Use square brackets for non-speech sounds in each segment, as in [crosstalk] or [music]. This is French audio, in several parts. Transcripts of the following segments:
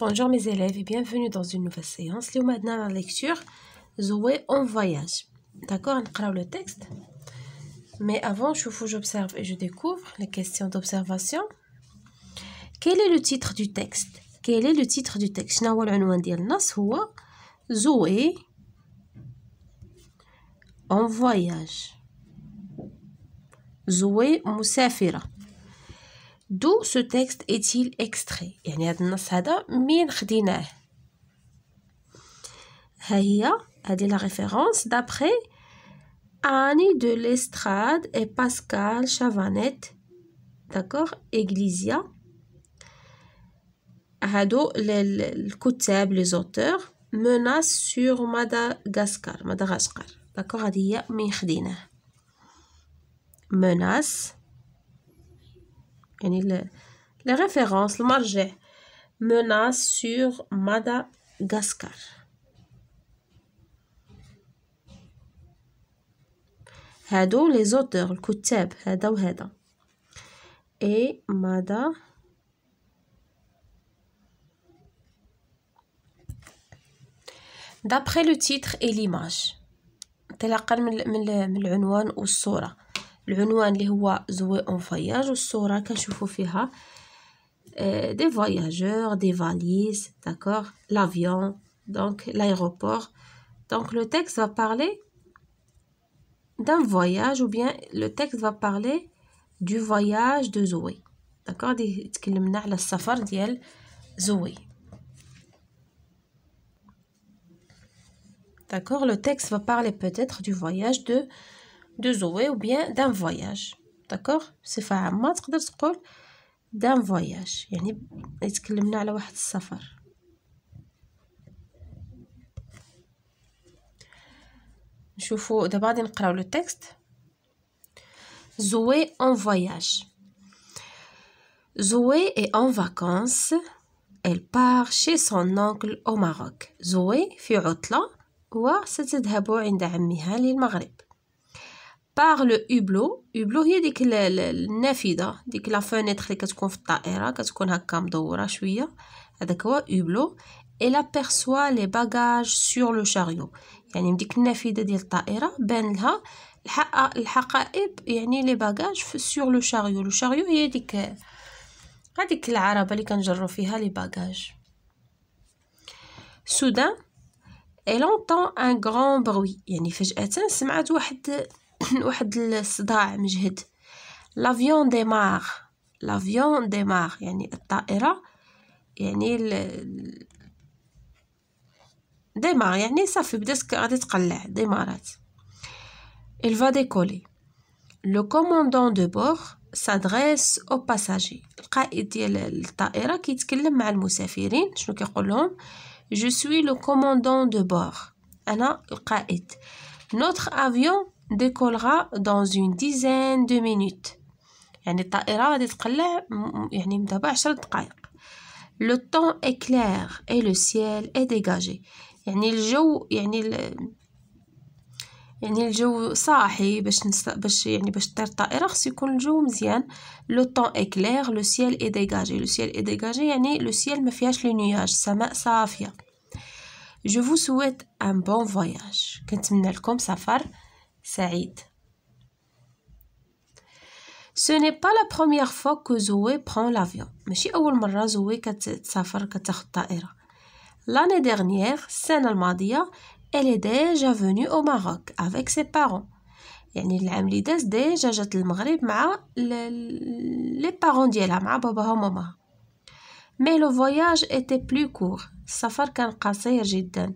Bonjour mes élèves et bienvenue dans une nouvelle séance. Nous maintenant la lecture Zoé en voyage. D'accord, on le texte. Mais avant, je vous observe et je découvre les questions d'observation. Quel est le titre du texte Quel est le titre du texte Je vais ديال النص هو en voyage. Zoé مسافرة دو سو تكست ايتيل il يعني هذا النص هذا مين خديناه ها هي هذه لا ريفيرونس دابخي اني دو l'Estrade et باسكال شافانيت d'accord Eglesia هادو الكتاب لي زوتور مناس سور مدغسقر مدغسقر داكوغ هادي هي مين خديناه مناس les références le marge, menace sur Madagascar Hado, les auteurs الكتاب Hado, et Mada. d'après le titre et l'image تلقى من العنوان le noël et Zoé en voyage saura quels des voyageurs des valises d'accord l'avion donc l'aéroport donc le texte va parler d'un voyage ou bien le texte va parler du voyage de Zoé d'accord le Zoé d'accord le texte va parler peut-être du voyage de دو زوي أو بيان دان فواياج داكوغ بصفة عامة تقدر تقول دان فواياج يعني يتكلمنا على واحد السفر نشوفو دابا غادي نقراو لو تيكست زوي اون فواياج زوي اي اون فاكونس Elle part chez son oncle au Maroc. زوي في عطلة و ستذهب عند عمها للمغرب. باغ لو هوبلو هوبلو هي ديك النافذه ديك لا فونيتر اللي كتكون في الطائره كتكون هكا مدوره شويه هذاك هو هوبلو اي لا بيرسوا لي باجاج سور لو شاريو يعني من ديك النافذه ديال الطائره بان لها الحقائب يعني لي باجاج سور لو شاريو لو شاريو هي ديك هذيك العربه اللي كنجرو فيها لي باجاج سودان elle entend un grand bruit يعني فجأة سمعت واحد [laughs] واحد الصداع مجهد لافيون ديمار لافيون ديمار يعني الطائرة يعني ال... ديمار يعني صافي بدات غادي تقلع ديمارات il va décoller le commandant de bord s'adresse aux passagers القائد ديال الطائرة كيتكلم مع المسافرين شنو كيقول لهم je suis le commandant de bord انا القائد notre avion décollera dans une dizaine de minutes. Le temps est clair et le ciel est dégagé. Le temps est clair, le ciel est dégagé. Le ciel est dégagé, le ciel me fiche les nuages. Je vous souhaite un bon voyage. Je vous souhaite un bon voyage. سعيد Ce n'est pas la première fois que Zoé prend l'avion. ماشي أول مرة زوي كتسافر كتاخد الطائرة. L'année dernière, السنة الماضية, elle est déjà venue au Maroc avec ses parents. يعني العام اللي داز ديجا جات المغرب مع لي بارون ديالها مع باباها وماما مي لو فواياج ايتي بلو كور السفر كان قصير جدا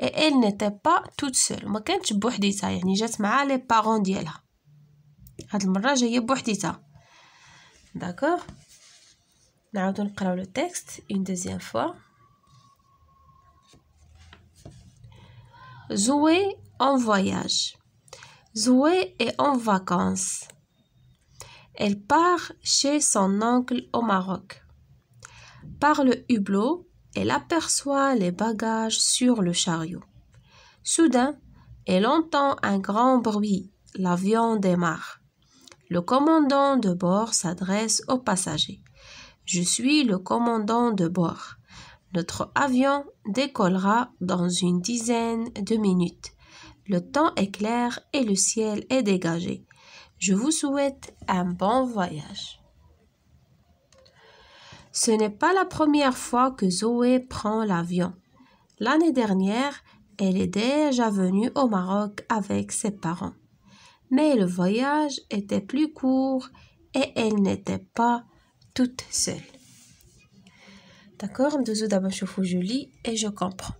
Et elle n'était pas toute seule. Moi, je ne l'ai pas évoquée. Je l'ai évoquée. Je par les parents de Cette fois-ci, je l'ai évoquée. D'accord On va lire le texte une deuxième fois. Zoé en voyage. Zoé est en vacances. Elle part chez son oncle au Maroc. Par le hublot, elle aperçoit les bagages sur le chariot. Soudain, elle entend un grand bruit. L'avion démarre. Le commandant de bord s'adresse aux passagers. Je suis le commandant de bord. Notre avion décollera dans une dizaine de minutes. Le temps est clair et le ciel est dégagé. Je vous souhaite un bon voyage. Ce n'est pas la première fois que Zoé prend l'avion. L'année dernière, elle est déjà venue au Maroc avec ses parents. Mais le voyage était plus court et elle n'était pas toute seule. D'accord d'abord je lis et je comprends.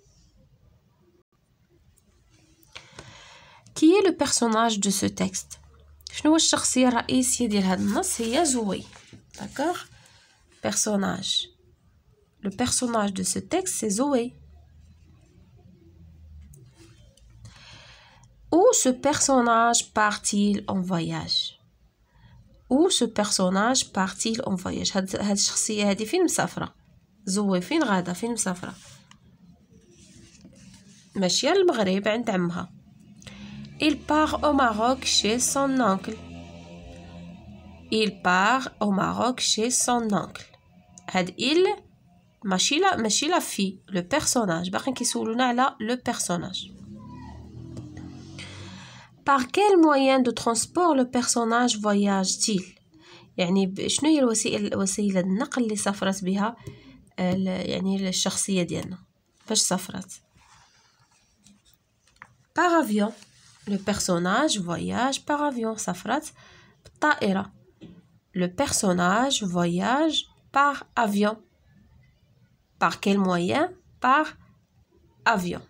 Qui est le personnage de ce texte Je c'est Zoé. D'accord personnage. Le personnage de ce texte, c'est Zoé. Où ce personnage part-il en voyage Où ce personnage part-il en voyage Zoé Safra. film film Safra. Il part au Maroc chez son oncle. Il part au Maroc chez son oncle. Hadil, machine, machila machila fille, le personnage. le personnage. Par quel moyen de transport le personnage voyage-t-il? Y a ni, je qui sais aussi aussi le n'acclisse sa fras bha, Par avion, le personnage voyage. Par avion, sa fras Le personnage voyage par avion. Par quel moyen Par avion.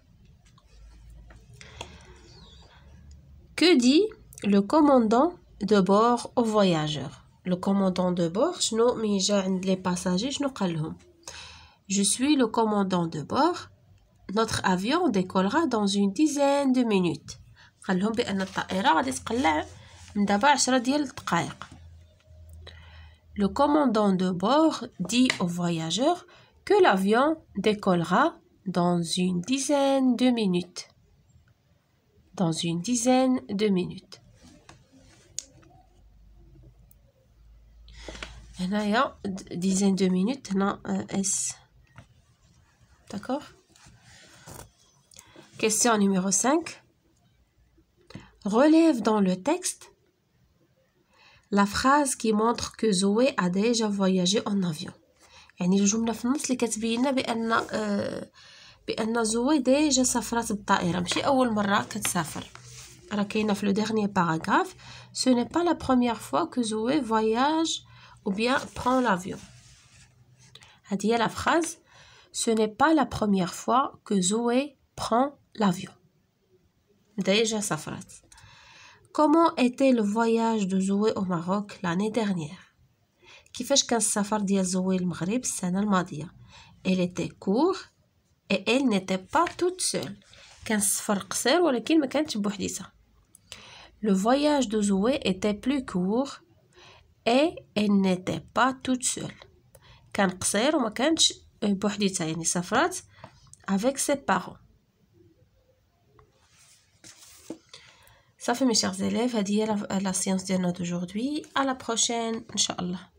Que dit le commandant de bord aux voyageurs Le commandant de bord, les passagers, je suis le commandant de bord. Notre avion décollera dans une dizaine de minutes le commandant de bord dit aux voyageurs que l'avion décollera dans une dizaine de minutes. Dans une dizaine de minutes. dizaine de minutes, minutes non euh, S. D'accord? Question numéro 5. Relève dans le texte la phrase qui montre que Zoé a déjà voyagé en avion. Le que Zoé a déjà en avion. C'est la première fois qu'elle voyage. On dernier paragraphe. Ce n'est pas la première fois que Zoé voyage ou bien prend l'avion. dit la phrase. Ce n'est pas la première fois que Zoé prend l'avion. Déjà sa phrase Comment était le voyage de Zoé au Maroc l'année dernière كيفاش كان السفر ديال زوي elle était court et elle n'était pas toute seule كان قصير ولكن le voyage de Zoé était plus court et elle n'était pas toute seule avec ses parents Ça fait mes chers élèves à dire la séance notes d'aujourd'hui à la prochaine Inch'Allah.